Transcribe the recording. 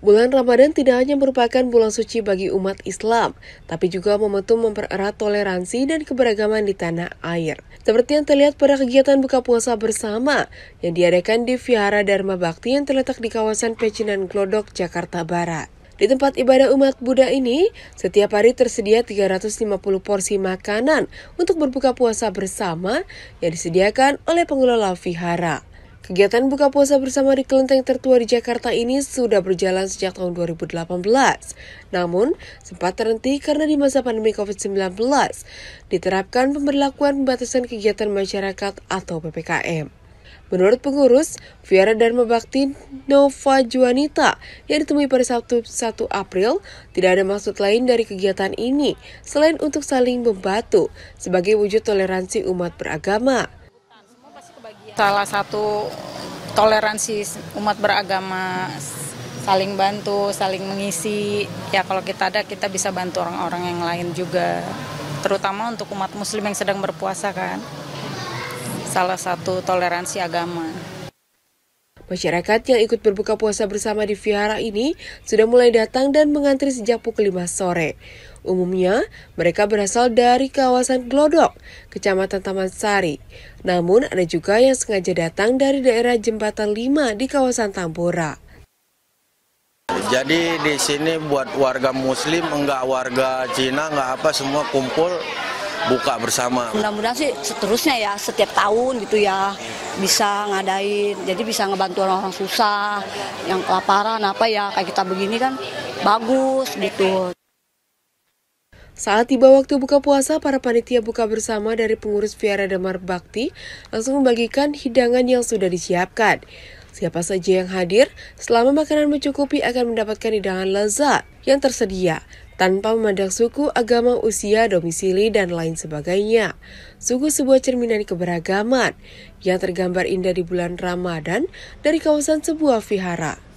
Bulan Ramadan tidak hanya merupakan bulan suci bagi umat Islam, tapi juga momentum mempererat toleransi dan keberagaman di tanah air. Seperti yang terlihat pada kegiatan buka puasa bersama yang diadakan di Vihara Dharma Bakti yang terletak di kawasan Pecinan Glodok, Jakarta Barat. Di tempat ibadah umat Buddha ini, setiap hari tersedia 350 porsi makanan untuk berbuka puasa bersama yang disediakan oleh pengelola vihara. Kegiatan buka puasa bersama di kelenteng tertua di Jakarta ini sudah berjalan sejak tahun 2018. Namun, sempat terhenti karena di masa pandemi COVID-19 diterapkan pemberlakuan pembatasan kegiatan masyarakat atau PPKM. Menurut pengurus, Viara Dharma Bakti Nova Juanita yang ditemui pada Sabtu 1 April, tidak ada maksud lain dari kegiatan ini selain untuk saling membantu sebagai wujud toleransi umat beragama. Salah satu toleransi umat beragama saling bantu, saling mengisi. Ya kalau kita ada kita bisa bantu orang-orang yang lain juga. Terutama untuk umat muslim yang sedang berpuasa kan. Salah satu toleransi agama. Masyarakat yang ikut berbuka puasa bersama di vihara ini sudah mulai datang dan mengantri sejak pukul 5 sore. Umumnya, mereka berasal dari kawasan Glodok, Kecamatan Taman Sari. Namun, ada juga yang sengaja datang dari daerah Jembatan 5 di kawasan Tambora. Jadi di sini buat warga muslim, enggak warga Cina, enggak apa, semua kumpul buka bersama. Mudah-mudahan sih seterusnya ya setiap tahun gitu ya bisa ngadain. Jadi bisa ngebantu orang-orang susah, yang kelaparan apa ya kayak kita begini kan bagus gitu. Saat tiba waktu buka puasa, para panitia buka bersama dari pengurus Viara Damar Bakti langsung membagikan hidangan yang sudah disiapkan. Siapa saja yang hadir, selama makanan mencukupi akan mendapatkan hidangan lezat yang tersedia, tanpa memandang suku, agama, usia, domisili, dan lain sebagainya. suku sebuah cerminan keberagaman yang tergambar indah di bulan Ramadan dari kawasan sebuah vihara.